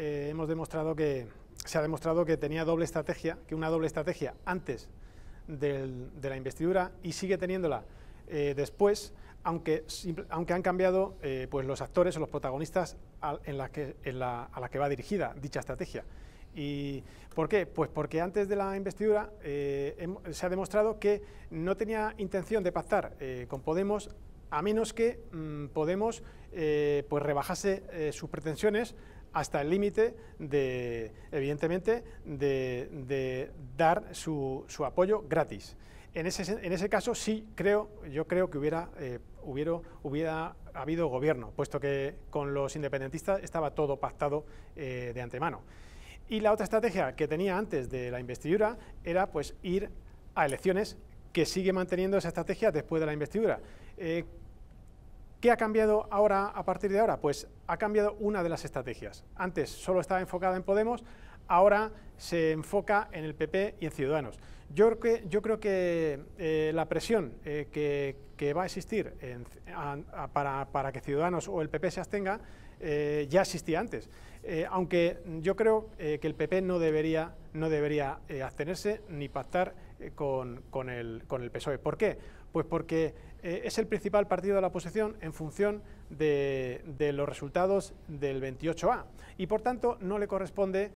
Eh, hemos demostrado que se ha demostrado que tenía doble estrategia, que una doble estrategia antes de la investidura y sigue teniéndola eh, después, aunque, aunque han cambiado eh, pues los actores o los protagonistas a, en la que, va dirigida dicha estrategia. ¿Y por qué? Pues porque antes de la investidura se ha demostrado que no tenía intención de pactar con Podemos a menos que mm, Podemos pues rebajase sus pretensiones hasta el límite de, evidentemente, de, dar su, apoyo gratis. En ese, en ese caso sí creo, yo creo que eh, hubiera, habido gobierno, puesto que con los independentistas estaba todo pactado eh, de antemano. Y la otra estrategia que tenía antes de la investidura era pues ir a elecciones que sigue manteniendo esa estrategia después de la investidura. Eh, ¿Qué ha cambiado ahora a partir de ahora? Pues ha cambiado una de las estrategias. Antes solo estaba enfocada en Podemos, ahora se enfoca en el PP y en Ciudadanos. Yo creo que, eh, la presión eh, que, va a existir para, que Ciudadanos o el PP se abstenga eh, ya existía antes. aunque yo creo que el PP no debería, no debería abstenerse ni pactar eh, con, con, el, con el PSOE. ¿Por qué? Pues porque eh, es el principal partido de la oposición en función de, de, los resultados del 28A y por tanto no le corresponde